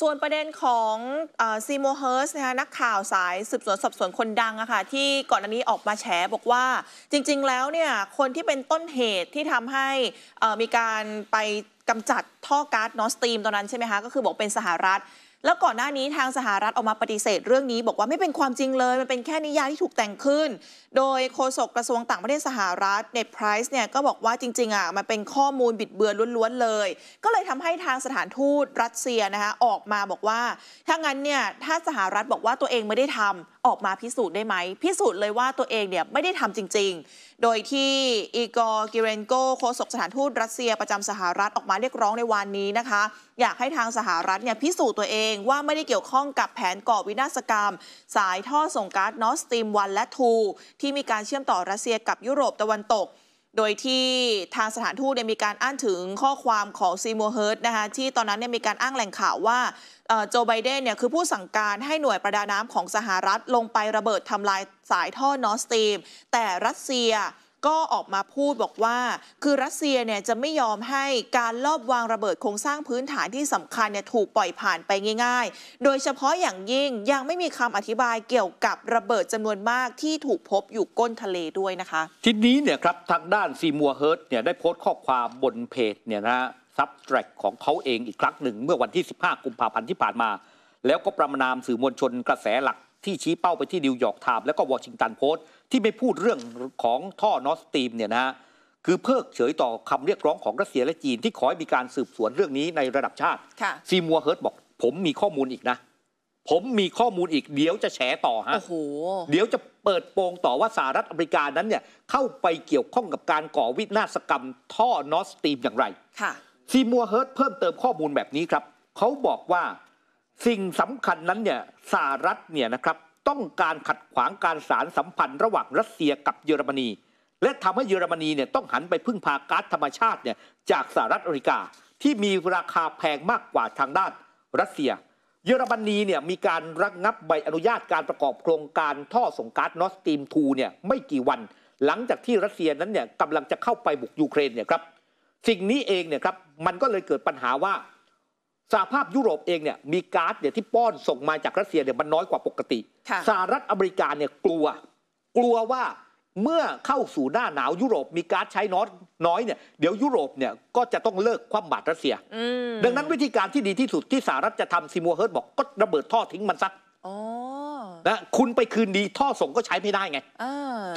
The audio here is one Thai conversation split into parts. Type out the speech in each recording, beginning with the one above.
ส่วนประเด็นของซีโมเฮิร์สนะคะนักข่าวสายสืบสวนสอบสวนคนดังอะคะ่ะที่ก่อนอันนี้ออกมาแฉบอกว่าจริงๆแล้วเนี่ยคนที่เป็นต้นเหตุที่ทำให้มีการไปกำจัดท่อก๊าซนอสตีมตอนนั้นใช่ไหมคะก็คือบอกเป็นสหรัฐแล้วก่อนหน้านี้ทางสหรัฐออกมาปฏิเสธเรื่องนี้บอกว่าไม่เป็นความจริงเลย มันเป็นแค่นิยายที่ถูกแต่งขึ้น โดยโฆษกกระทรวงต่างประเทศสหรัฐเนทไพรส์เนี่ยก็บอกว่าจริงๆอ่ะมันเป็นข้อมูลบิดเบือนล้วนๆเลย ก็เลยทำให้ทางสถานทูตรัสเซียนะคะออกมาบอกว่า ถ้างั้นเนี่ยถ้าสหรัฐบอกว่าตัวเองไม่ได้ทำออกมาพิสูจน์ได้ไหม พิสูจน์เลยว่าตัวเองเนี่ยไม่ได้ทำจริง ๆ โดยที่อีกอร์กิเรนโกโฆษกสถานทูตรัสเซียประจำสหรัฐออกมาเรียกร้องในวันนี้นะคะ อยากให้ทางสหรัฐเนี่ย พิสูจน์ตัวเองว่าไม่ได้เกี่ยวข้องกับแผนก่อวินาศกรรม สายท่อส่งก๊าซนอสตีมวันและทูที่มีการเชื่อมต่อรัสเซียกับยุโรปตะวันตกโดยที่ทางสถานทูตมีการอ้างถึงข้อความของซีโมเฮิร์ตนะคะที่ตอนนั้นมีการอ้างแหล่งข่าวว่าโจไบเดนเนี่ยคือผู้สั่งการให้หน่วยประดาน้ำของสหรัฐลงไประเบิดทำลายสายท่อนอสตีมแต่รัสเซียก็ออกมาพูดบอกว่า คือรัสเซียเนี่ยจะไม่ยอมให้การลอบวางระเบิดโครงสร้างพื้นฐานที่สำคัญเนี่ยถูกปล่อยผ่านไปง่าย ๆ โดยเฉพาะอย่างยิ่งยังไม่มีคำอธิบายเกี่ยวกับระเบิดจำนวนมากที่ถูกพบอยู่ก้นทะเลด้วยนะคะ ทีนี้เนี่ยครับทางด้านซีมัวเฮิร์ตเนี่ยได้โพสต์ข้อความบนเพจเนี่ยนะซับแตรกของเขาเองอีกครั้งหนึ่งเมื่อวันที่ 15 กุมภาพันธ์ที่ผ่านมา แล้วก็ประนามสื่อมวลชนกระแสหลักที่ชี้เป้าไปที่นิวยอร์กไทม์และก็วอชิงตันโพสต์ที่ไม่พูดเรื่องของท่อนอสตีมเนี่ยนะฮะคือเพิกเฉยต่อคำเรียกร้องของรัสเซียและจีนที่ขอให้มีการสืบสวนเรื่องนี้ในระดับชาติซีมัวเฮิร์ตบอก ผมมีข้อมูลอีกนะ ผมมีข้อมูลอีก เดี๋ยวจะแฉต่อฮะเดี๋ยวจะเปิดโปงต่อว่าสหรัฐอเมริกานั้นเนี่ยเข้าไปเกี่ยวข้องกับการก่อวินาศกรรมท่อนอสตีมอย่างไรซีมัวเฮิร์ตเพิ่มเติมข้อมูลแบบนี้ครับเขาบอกว่าสิ่งสำคัญนั้นเนี่ยสหรัฐเนี่ยนะครับต้องการขัดขวางการสารสัมพันธ์ระหว่างรัสเซียกับเยอรมนี และทำให้เยอรมนีเนี่ยต้องหันไปพึ่งพาก๊าซธรรมชาติเนี่ยจากสหรัฐอเมริกา ที่มีราคาแพงมากกว่าทางด้านรัสเซีย เยอรมนีเนี่ยมีการระงงับใบอนุญาตการประกอบโครงการท่อส่งก๊าซนอสตีมทูเนี่ยไม่กี่วัน หลังจากที่รัสเซียนั้นเนี่ยกำลังจะเข้าไปบุกยูเครนเนี่ยครับสิ่งนี้เองเนี่ยครับมันก็เลยเกิดปัญหาว่าสหภาพยุโรปเองเนี่ยมีก๊าซเนี่ยที่ป้อนส่งมาจากรัสเซียเนี่ยมันน้อยกว่าปกติสหรัฐอเมริกาเนี่ยกลัว กลัวว่าเมื่อเข้าสู่หน้าหนาวยุโรปมีก๊าซใช้น้อยน้อยเนี่ย เดี๋ยวยุโรปเนี่ยก็จะต้องเลิกคว่ำบาตรรัสเซียดังนั้นวิธีการที่ดีที่สุด ที่สหรัฐจะทำซิมัวเฮิร์ตบอกก็ระเบิดท่อทิ้งมันซะนะคุณไปคืนดีท่อส่งก็ใช้ไม่ได้ไง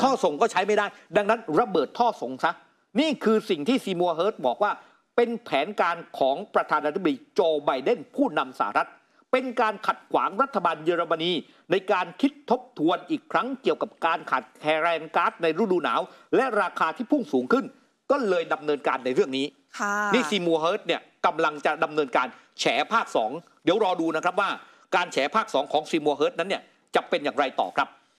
ท่อส่งก็ใช้ไม่ได้ ดังนั้นระเบิดท่อส่งซะนี่คือสิ่งที่ซีมัวเฮิร์ตบอกว่าเป็นแผนการของประธานาธิบดีโจไบเดนผู้นำสหรัฐเป็นการขัดขวางรัฐบาลเยอรมนีในการคิดทบทวนอีกครั้งเกี่ยวกับการขาดแคลนก๊าซในฤดูหนาว และราคาที่พุ่งสูงขึ้น ก็เลยดำเนินการในเรื่องนี้นี่ซีมัวเฮิร์ตเนี่ยกำลังจะดำเนินการแฉภาค 2 เดี๋ยวรอดูนะครับว่าการแฉภาค2ของซีมัวเฮิร์ตนั้นเนี่ยจะเป็นอย่างไรต่อครับ